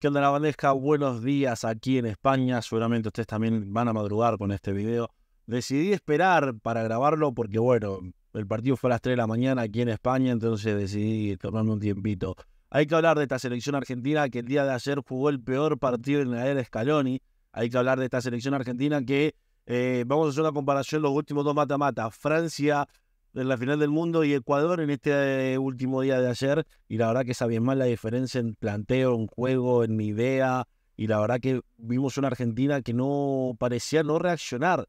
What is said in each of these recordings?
¿Qué onda, bandeja, Buenos días aquí en España. Seguramente ustedes también van a madrugar con este video. Decidí esperar para grabarlo porque, bueno, el partido fue a las 3 de la mañana aquí en España, entonces decidí tomarme un tiempito. Hay que hablar de esta selección argentina que el día de ayer jugó el peor partido en la era Scaloni. Hay que hablar de esta selección argentina que, eh, vamos a hacer una comparación, los últimos dos mata-mata. Francia en la final del mundo y Ecuador en este eh, último día de ayer. Y la verdad que sabía más la diferencia en planteo, en juego, en mi idea. Y la verdad que vimos una Argentina que no parecía no reaccionar.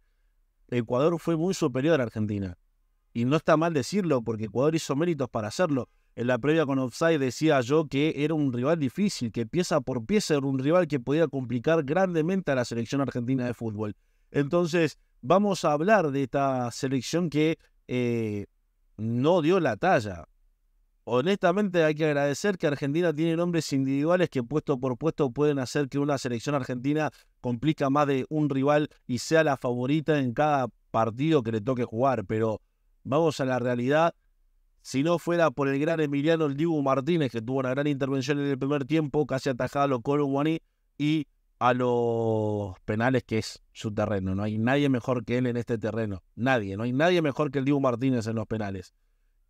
Ecuador fue muy superior a Argentina. Y no está mal decirlo, porque Ecuador hizo méritos para hacerlo. En la previa con Offside decía yo que era un rival difícil, que pieza por pieza era un rival que podía complicar grandemente a la selección argentina de fútbol. Entonces, vamos a hablar de esta selección que eh, no dio la talla. Honestamente hay que agradecer que Argentina tiene nombres individuales que puesto por puesto pueden hacer que una selección argentina complica más de un rival y sea la favorita en cada partido que le toque jugar. Pero vamos a la realidad, si no fuera por el gran Emiliano el Dibu Martínez, que tuvo una gran intervención en el primer tiempo, casi atajado a Coro Guaní, y a los penales, que es su terreno. No hay nadie mejor que él en este terreno. Nadie. No hay nadie mejor que el Dibu Martínez en los penales.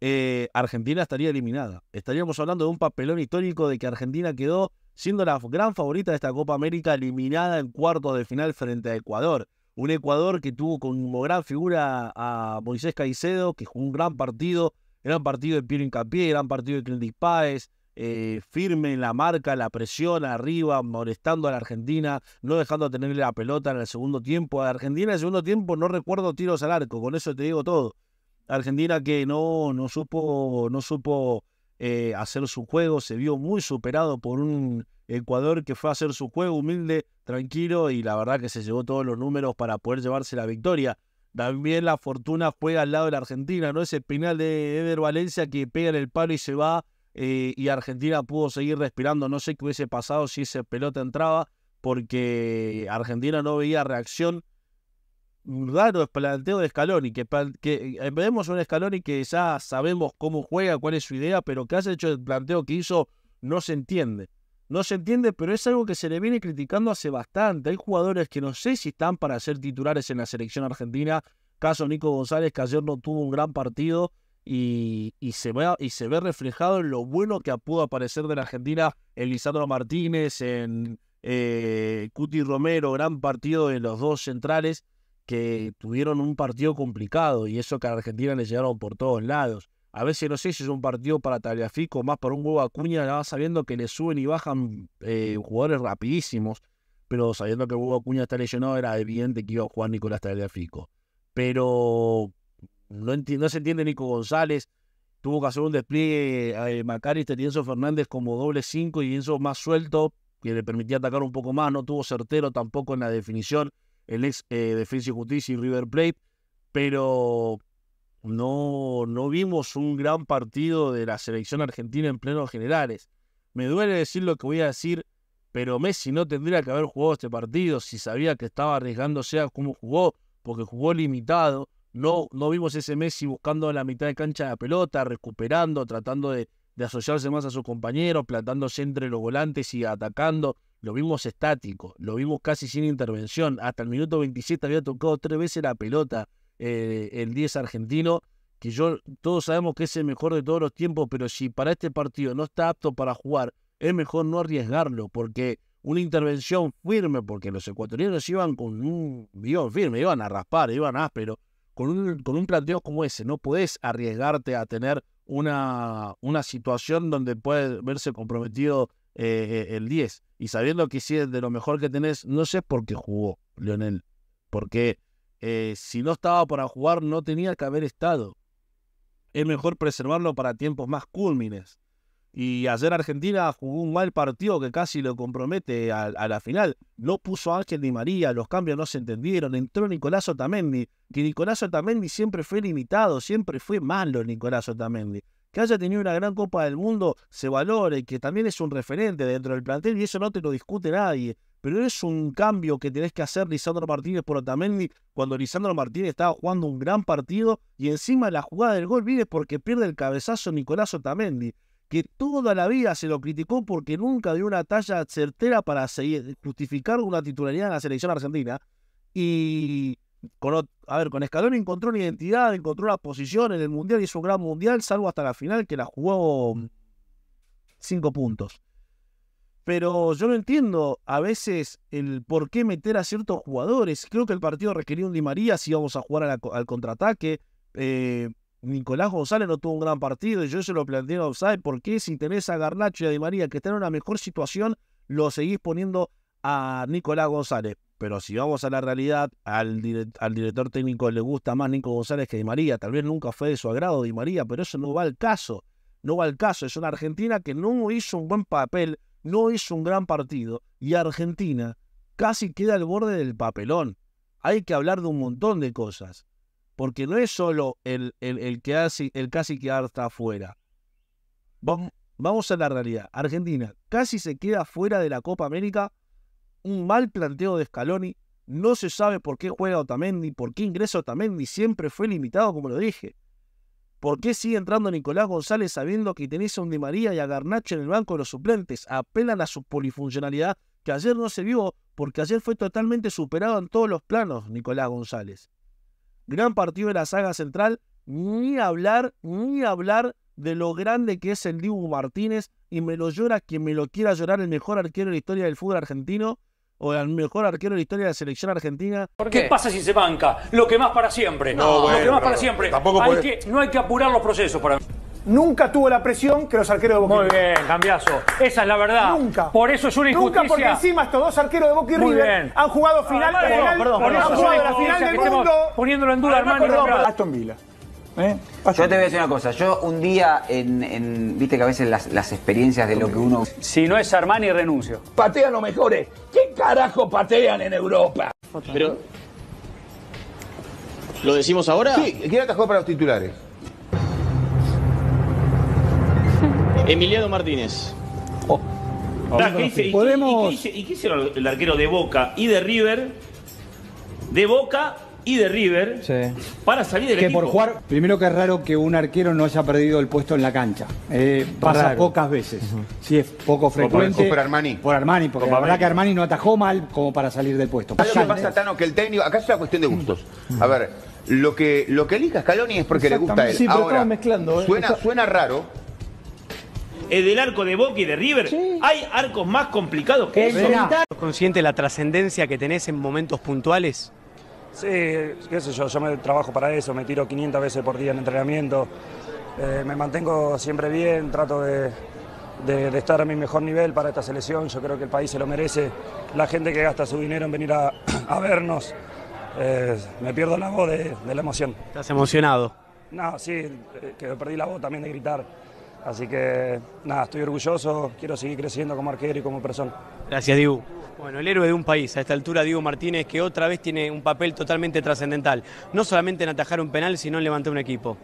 Eh, Argentina estaría eliminada. Estaríamos hablando de un papelón histórico de que Argentina quedó siendo la gran favorita de esta Copa América, eliminada en cuartos de final frente a Ecuador. Un Ecuador que tuvo como gran figura a Moisés Caicedo, que jugó un gran partido, era un partido de Piero Incapié, un partido de clintis Páez, eh, firme en la marca, la presión arriba, molestando a la Argentina, no dejando tenerle la pelota en el segundo tiempo. A Argentina en el segundo tiempo no recuerdo tiros al arco, con eso te digo todo. Argentina que no, no supo, no supo eh, hacer su juego, se vio muy superado por un Ecuador que fue a hacer su juego humilde, tranquilo y la verdad que se llevó todos los números para poder llevarse la victoria. También la fortuna juega al lado de la Argentina, ¿no? Ese penal de Eder Valencia que pega en el palo y se va eh, y Argentina pudo seguir respirando. No sé qué hubiese pasado si ese pelota entraba, porque Argentina no veía reacción. Raro el planteo de Scaloni, que, que eh, vemos un Scaloni que ya sabemos cómo juega, cuál es su idea, pero que hace hecho el planteo que hizo no se entiende. No se entiende, pero es algo que se le viene criticando hace bastante. Hay jugadores que no sé si están para ser titulares en la selección argentina. Caso Nico González, que ayer no tuvo un gran partido y, se ve, y se ve reflejado en lo bueno que pudo aparecer de la Argentina en Lisandro Martínez, en eh, Cuti Romero, gran partido de los dos centrales que tuvieron un partido complicado y eso que a la Argentina le llegaron por todos lados. A veces no sé si es un partido para o más para un huevo Acuña, sabiendo que le suben y bajan eh, jugadores rapidísimos, pero sabiendo que el Acuña está lesionado era evidente que iba a jugar Nicolás Taliafico Pero no, se entiende Nico González. Tuvo que hacer un despliegue a eh, eh, Macarister y Enzo Fernández como doble cinco y Enzo más suelto, que le permitía atacar un poco más. No tuvo certero tampoco en la definición el ex eh, Defensa y Justicia y River Plate. Pero no, no vimos un gran partido de la selección argentina en plenos generales. Me duele decir lo que voy a decir, pero Messi no tendría que haber jugado este partido si sabía que estaba arriesgándose a cómo jugó, porque jugó limitado, no, vimos ese Messi buscando la mitad de cancha de la pelota, recuperando, tratando de, asociarse más a sus compañeros, plantándose entre los volantes y atacando. Lo vimos estático, lo vimos casi sin intervención. Hasta el minuto 27 había tocado tres veces la pelota eh, el 10 argentino, que yo todos sabemos que es el mejor de todos los tiempos, pero si para este partido no está apto para jugar, es mejor no arriesgarlo, porque una intervención firme, porque los ecuatorianos iban con un guión firme, iban a raspar, iban áspero con un, planteo como ese, no puedes arriesgarte a tener una, una situación donde puede verse comprometido eh, el 10. Y sabiendo que si es de lo mejor que tenés, no sé por qué jugó Lionel. Porque eh, si no estaba para jugar, no tenía que haber estado. Es mejor preservarlo para tiempos más cúlmines. Y ayer Argentina jugó un mal partido que casi lo compromete a, la final. No puso Ángel ni María, los cambios no se entendieron. Entró Nicolás Otamendi, que Nicolás Otamendi siempre fue limitado, siempre fue malo Nicolás Otamendi. Que haya tenido una gran Copa del Mundo se valore, que también es un referente dentro del plantel y eso no te lo discute nadie. Pero es un cambio que tenés que hacer Lisandro Martínez por Otamendi cuando Lisandro Martínez estaba jugando un gran partido y encima la jugada del gol viene porque pierde el cabezazo Nicolás Otamendi que toda la vida se lo criticó porque nunca dio una talla certera para seguir, justificar una titularidad en la selección argentina. Y a ver, con Escalón encontró una identidad, encontró una posición en el Mundial, y su gran Mundial, salvo hasta la final que la jugó mm, cinco puntos. Pero yo no entiendo a veces el por qué meter a ciertos jugadores. Creo que el partido requería un Di María si íbamos a jugar al contraataque. Eh, Nicolás González no tuvo un gran partido, y yo se lo planteo, a Offside, ¿por qué si tenés a Garnacho y a Di María que están en una mejor situación, lo seguís poniendo a Nicolás González? Pero si vamos a la realidad, al, al director técnico le gusta más Nico González que Di María, tal vez nunca fue de su agrado Di María, pero eso no va al caso, no va al caso, es una Argentina que no hizo un buen papel, no hizo un gran partido, y Argentina casi queda al borde del papelón. Hay que hablar de un montón de cosas. Porque no es solo el, que hace, el casi quedar hasta afuera. Vamos, a la realidad. Argentina casi se queda fuera de la Copa América. Un mal planteo de Scaloni. No se sabe por qué juega Otamendi, por qué ingresa Otamendi. Siempre fue limitado, como lo dije. ¿Por qué sigue entrando Nicolás González sabiendo que tenés a un María y a Garnacho en el banco de los suplentes? Apelan a su polifuncionalidad que ayer no se vio porque ayer fue totalmente superado en todos los planos Nicolás González. Gran partido de la saga central, ni hablar, ni hablar de lo grande que es el Dibu Martínez y me lo llora quien me lo quiera llorar, el mejor arquero de la historia del fútbol argentino o el mejor arquero de la historia de la selección argentina. qué? pasa si se banca? Lo que más para siempre. No, lo que más para siempre. Tampoco hay que, no hay que apurar los procesos para nunca tuvo la presión que los arqueros de Boca. Muy River. bien, cambiazo. Esa es la verdad. Nunca. Por eso es una injusticia. Nunca porque encima estos dos arqueros de Boca y River han jugado final, perdón, final perdón, perdón, la final del mundo. Poniéndolo en duda, Armani. hermano. Perdón, Aston Villa. ¿eh? Yo te voy a decir una cosa, yo un día en, viste que a veces las, experiencias de lo que uno. Si no es Armani, renuncio. Patean los mejores. ¿Qué carajo patean en Europa? Pero. ¿Lo decimos ahora? Sí, ¿quién atajó para los titulares? Emiliano Martínez. ¿Y, ¿Podemos... qué, hicieron el arquero de Boca y de River? De Boca y de River sí. para salir del que por jugar primero que es raro que un arquero no haya perdido el puesto en la cancha eh, pasa pocas veces sí, es poco frecuente por, Armani por Armani porque la verdad que Armani no atajó mal como para salir del puesto lo pasa Tano que el técnico acá es una cuestión de gustos a ver lo que lo que elija Scaloni es porque le gusta a él sí, ahora mezclando, eh. suena raro es del arco de Boca y de River. Hay arcos más complicados que eso. ¿Consciente de la trascendencia que tenés en momentos puntuales? Sí, qué sé yo, yo me trabajo para eso, me tiro 500 veces por día en entrenamiento, eh, me mantengo siempre bien, trato de, estar a mi mejor nivel para esta selección, yo creo que el país se lo merece, la gente que gasta su dinero en venir a, vernos, eh, me pierdo la voz de, de la emoción. ¿Estás emocionado? No, sí, eh, que perdí la voz también de gritar. Así que nada, estoy orgulloso, quiero seguir creciendo como arquero y como persona. Gracias, Dibu. Bueno, el héroe de un país, a esta altura Diego Martínez, que otra vez tiene un papel totalmente trascendental, no solamente en atajar un penal, sino en levantar un equipo.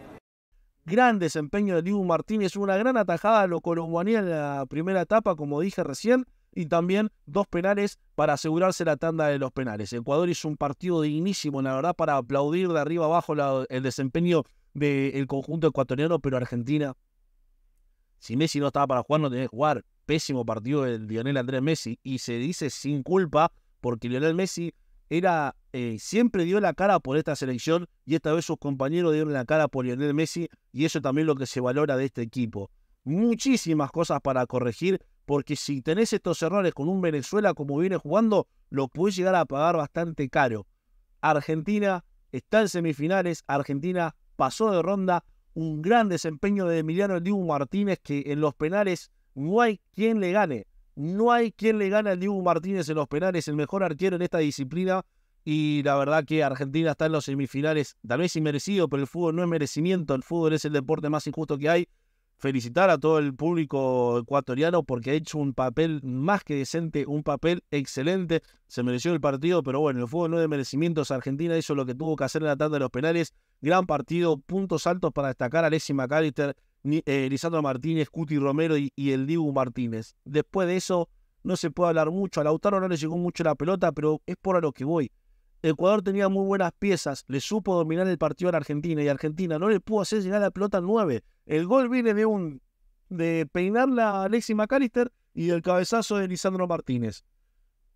Gran desempeño de Diego Martínez, una gran atajada a lo colombianos en la primera etapa, como dije recién, y también dos penales para asegurarse la tanda de los penales. Ecuador hizo un partido dignísimo, la verdad, para aplaudir de arriba abajo el desempeño del conjunto ecuatoriano, pero Argentina si Messi no estaba para jugar, no tenía que jugar. Pésimo partido de Lionel Andrés Messi. Y se dice sin culpa porque Lionel Messi era, eh, siempre dio la cara por esta selección y esta vez sus compañeros dieron la cara por Lionel Messi y eso también es lo que se valora de este equipo. Muchísimas cosas para corregir porque si tenés estos errores con un Venezuela como viene jugando, lo puedes llegar a pagar bastante caro. Argentina está en semifinales, Argentina pasó de ronda, un gran desempeño de Emiliano Dibu Martínez que en los penales no hay quien le gane. No hay quien le gane al Dibu Martínez en los penales, el mejor arquero en esta disciplina. Y la verdad que Argentina está en los semifinales, tal vez inmerecido, pero el fútbol no es merecimiento, el fútbol es el deporte más injusto que hay felicitar a todo el público ecuatoriano porque ha hecho un papel más que decente, un papel excelente. Se mereció el partido, pero bueno, el fútbol no de merecimientos. Argentina hizo lo que tuvo que hacer en la tarde de los penales. Gran partido, puntos altos para destacar a Alessi McAllister, eh, Lisandro Martínez, Cuti Romero y, y, el Dibu Martínez. Después de eso, no se puede hablar mucho. A Lautaro no le llegó mucho la pelota, pero es por a lo que voy. Ecuador tenía muy buenas piezas, le supo dominar el partido a Argentina y Argentina no le pudo hacer llegar la pelota al 9. El gol viene de un de peinarla a Alexis McAllister y el cabezazo de Lisandro Martínez.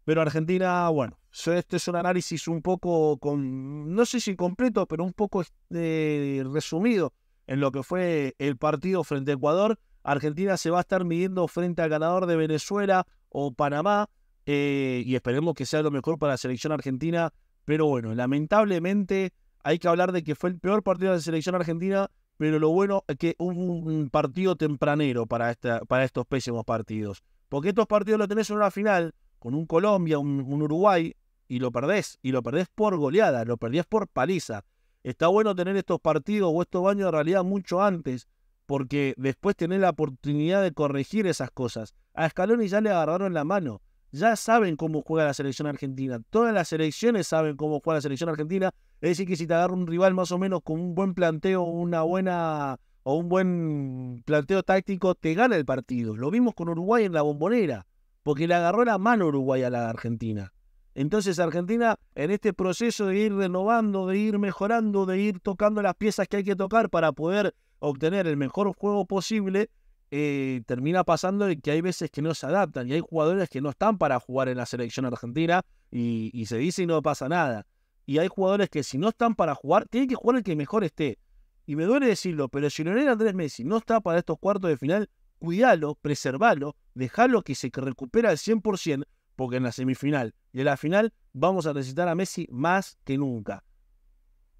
Pero Argentina, bueno, este es un análisis un poco, no sé si completo, pero un poco este, resumido en lo que fue el partido frente a Ecuador. Argentina se va a estar midiendo frente al ganador de Venezuela o Panamá eh, y esperemos que sea lo mejor para la selección argentina pero bueno, lamentablemente hay que hablar de que fue el peor partido de la selección argentina, pero lo bueno es que hubo un partido tempranero para, esta, para estos pésimos partidos. Porque estos partidos los tenés en una final con un Colombia, un, Uruguay, y lo perdés, y lo perdés por goleada, lo perdés por paliza. Está bueno tener estos partidos o estos baños de realidad mucho antes, porque después tenés la oportunidad de corregir esas cosas. A Scaloni ya le agarraron la mano ya saben cómo juega la selección argentina. Todas las selecciones saben cómo juega la selección argentina. Es decir, que si te agarra un rival más o menos con un buen planteo, una buena o un buen planteo táctico, te gana el partido. Lo vimos con Uruguay en la bombonera, porque le agarró la mano Uruguay a la Argentina. Entonces Argentina, en este proceso de ir renovando, de ir mejorando, de ir tocando las piezas que hay que tocar para poder obtener el mejor juego posible, eh, termina pasando que hay veces que no se adaptan y hay jugadores que no están para jugar en la selección argentina y, se dice y no pasa nada. Y hay jugadores que si no están para jugar, tienen que jugar el que mejor esté. Y me duele decirlo, pero si Leonel Andrés Messi no está para estos cuartos de final, cuidalo, preservalo, dejalo que se recupere al 100%, porque en la semifinal y en la final vamos a necesitar a Messi más que nunca.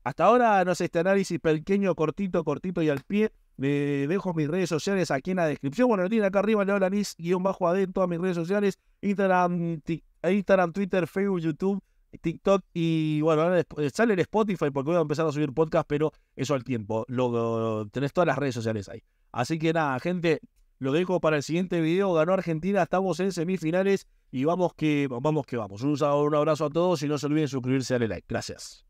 Hasta ahora, no sé, este análisis pequeño, cortito, cortito y al pie le dejo mis redes sociales aquí en la descripción. Bueno, lo tienen acá arriba, Leo Lanis, guión bajo AD en todas mis redes sociales. Instagram, Twitter, Facebook, YouTube, TikTok y bueno, sale el Spotify porque voy a empezar a subir podcast, pero eso al tiempo. tenés todas las redes sociales ahí. Así que nada, gente, lo dejo para el siguiente video. Ganó Argentina, estamos en semifinales y vamos que vamos que vamos. Un, un abrazo a todos y no se olviden suscribirse, y darle like. Gracias.